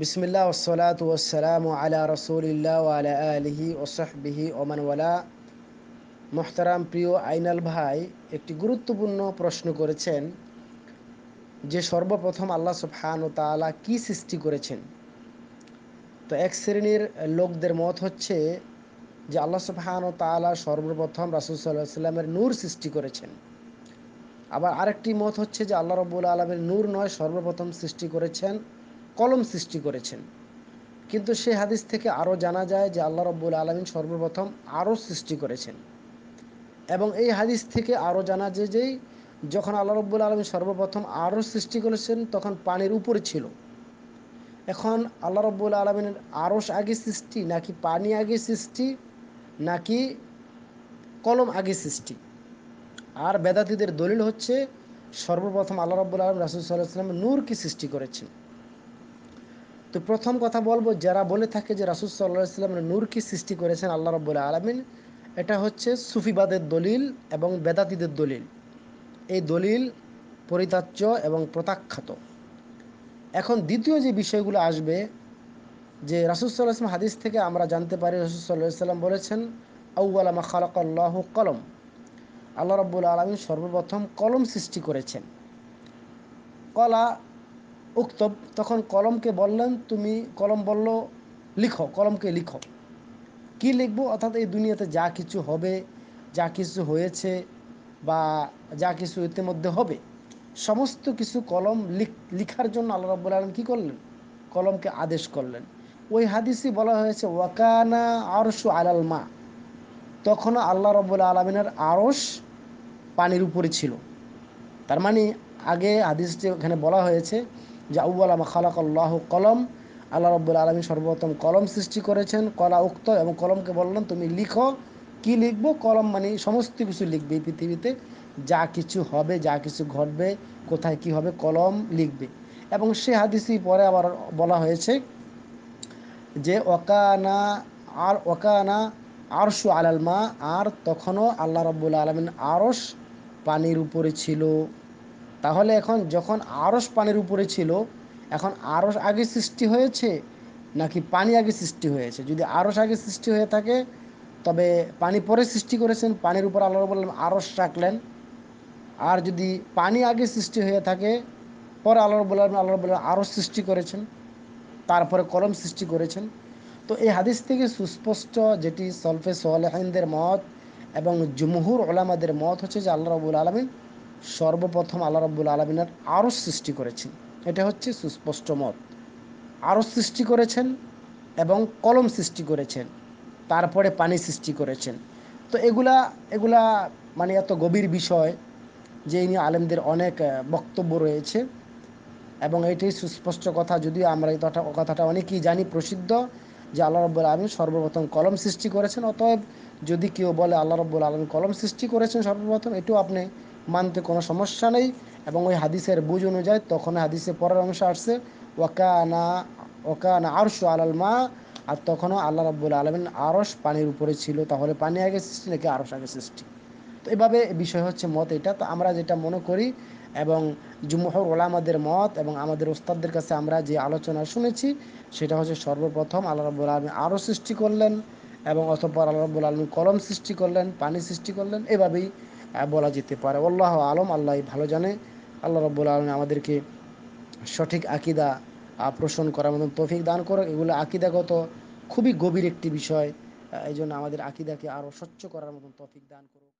বিসমিল্লা ওসলাত ওসালাম আলা ও আলা আলহি ওসাহবিহি ওমানওয়ালা মোহতারাম প্রিয় আইনাল ভাই একটি গুরুত্বপূর্ণ প্রশ্ন করেছেন যে সর্বপ্রথম আল্লাহ সফান ও তালা কি সৃষ্টি করেছেন তো এক শ্রেণীর লোকদের মত হচ্ছে যে আল্লাহ সফান ও তালা সর্বপ্রথম রাসুল সাল্লাহ সাল্লামের নূর সৃষ্টি করেছেন আবার আরেকটি মত হচ্ছে যে আল্লাহ রবুল আলমের নূর নয় সর্বপ্রথম সৃষ্টি করেছেন কলম সৃষ্টি করেছেন কিন্তু সে হাদিস থেকে আরও জানা যায় যে আল্লাহ রব্বুল আলমিন সর্বপ্রথম আরও সৃষ্টি করেছেন এবং এই হাদিস থেকে আরও জানা যায় যে যখন আল্লাহ রব্বুল আলমী সর্বপ্রথম আরও সৃষ্টি করেছেন তখন পানির উপরে ছিল এখন আল্লাহ রব্বুল আলমিনের আরস আগে সৃষ্টি নাকি পানি আগে সৃষ্টি নাকি কলম আগে সৃষ্টি আর বেদাতিদের দলিল হচ্ছে সর্বপ্রথম আল্লাহ রব্বুল আলম রাসুল সাল্লাহ সাল্লাম নূরকে সৃষ্টি করেছেন তো প্রথম কথা বলবো যারা বলে থাকে যে রাসুল সাল্লাহ নূর কি সৃষ্টি করেছেন আল্লাহ রব্বুল্লা আলমিন এটা হচ্ছে সুফিবাদের দলিল এবং বেদাতিদের দলিল এই দলিল পরিতাচ্য এবং প্রত্যাখ্যাত এখন দ্বিতীয় যে বিষয়গুলো আসবে যে রাসুলসাল্লাহ ইসলাম হাদিস থেকে আমরা জানতে পারি রাসুলসাল্লাহ ইসলাম বলেছেন আউ্লামা খালাক আল্লাহ কলম আল্লাহ রব্বুল আলমী সর্বপ্রথম কলম সৃষ্টি করেছেন কলা উক্তব তখন কলমকে বললেন তুমি কলম বলল লিখো কলমকে লিখো কি লিখবো অর্থাৎ এই দুনিয়াতে যা কিছু হবে যা কিছু হয়েছে বা যা কিছু ইতিমধ্যে হবে সমস্ত কিছু কলম লিখার জন্য আল্লাহ রব্বুল আলম কী করলেন কলমকে আদেশ করলেন ওই হাদিসই বলা হয়েছে ওয়াকানা আল আলাল মা তখন আল্লাহ রব্বুল আলমিনের আরস পানির উপরে ছিল তার মানে আগে হাদিসটি ওখানে বলা হয়েছে যে আউ্বাল আমা খালাক আল্লাহ কলম আল্লাহ রব্বুল আলমী সর্বপ্রথম কলম সৃষ্টি করেছেন কলা উক্ত এবং কলমকে বললেন তুমি লিখো কি লিখবো কলম মানে সমস্ত কিছু লিখবে এই পৃথিবীতে যা কিছু হবে যা কিছু ঘটবে কোথায় কি হবে কলম লিখবে এবং সে হাদিসি পরে আবার বলা হয়েছে যে ওকানা আর ওকানা আরশু আলাল মা আর তখনও আল্লাহ রব্বুল আলমিন আরস পানির উপরে ছিল তাহলে এখন যখন আরস পানির উপরে ছিল এখন আরস আগে সৃষ্টি হয়েছে নাকি পানি আগে সৃষ্টি হয়েছে যদি আরস আগে সৃষ্টি হয়ে থাকে তবে পানি পরে সৃষ্টি করেছেন পানির উপর আল্লাহ বললেন আরস রাখলেন আর যদি পানি আগে সৃষ্টি হয়ে থাকে পরে আল্লাহ বললেন আল্লাহ বললেন আরও সৃষ্টি করেছেন তারপরে কলম সৃষ্টি করেছেন তো এই হাদিস থেকে সুস্পষ্ট যেটি সলফে সোয়ালেহিনদের মত এবং জুমহুর ওলামাদের মত হচ্ছে যে আল্লাহ রবুল আলমিন সর্বপ্রথম আল্লাহ রাব্বুল আলমিনের আরও সৃষ্টি করেছেন এটা হচ্ছে সুস্পষ্ট মত আরও সৃষ্টি করেছেন এবং কলম সৃষ্টি করেছেন তারপরে পানি সৃষ্টি করেছেন তো এগুলা এগুলা মানে এত গভীর বিষয় যে নিয়ে আলেমদের অনেক বক্তব্য রয়েছে এবং এটাই সুস্পষ্ট কথা যদিও আমরা এই কথাটা অনেকেই জানি প্রসিদ্ধ যে আল্লাহ রব্বুল আলমিন সর্বপ্রথম কলম সৃষ্টি করেছেন অতএব যদি কেউ বলে আল্লাহ রব্বুল আলম কলম সৃষ্টি করেছেন সর্বপ্রথম এটাও আপনি মানতে কোনো সমস্যা নেই এবং ওই হাদিসের বুঝ অনুযায়ী তখন হাদিসে পরের অংশ আসছে ওকানা ওকানা আরশো আলাল মা আর তখনও আল্লাহ রাবুল আলমিন আরস পানির উপরে ছিল তাহলে পানি আগে সৃষ্টি নাকি আরস আগে সৃষ্টি তো এভাবে বিষয় হচ্ছে মত এটা তো আমরা যেটা মনে করি এবং জুমহর ওলামাদের মত এবং আমাদের ওস্তাদদের কাছে আমরা যে আলোচনা শুনেছি সেটা হচ্ছে সর্বপ্রথম আল্লাহ রাবুল আলমী আরও সৃষ্টি করলেন এবং অতঃপর আল্লাহ রাবুল আলমী কলম সৃষ্টি করলেন পানি সৃষ্টি করলেন এভাবেই বলা যেতে পারে আল্লাহ আলম আল্লাহ ভালো জানে আল্লাহ রব্বুল আলম আমাদেরকে সঠিক আকিদা পোষণ করার মতন তৌফিক দান করো এগুলো আকিদাগত খুবই গভীর একটি বিষয় এই জন্য আমাদের আকিদাকে আরও স্বচ্ছ করার মতন তৌফিক দান করুক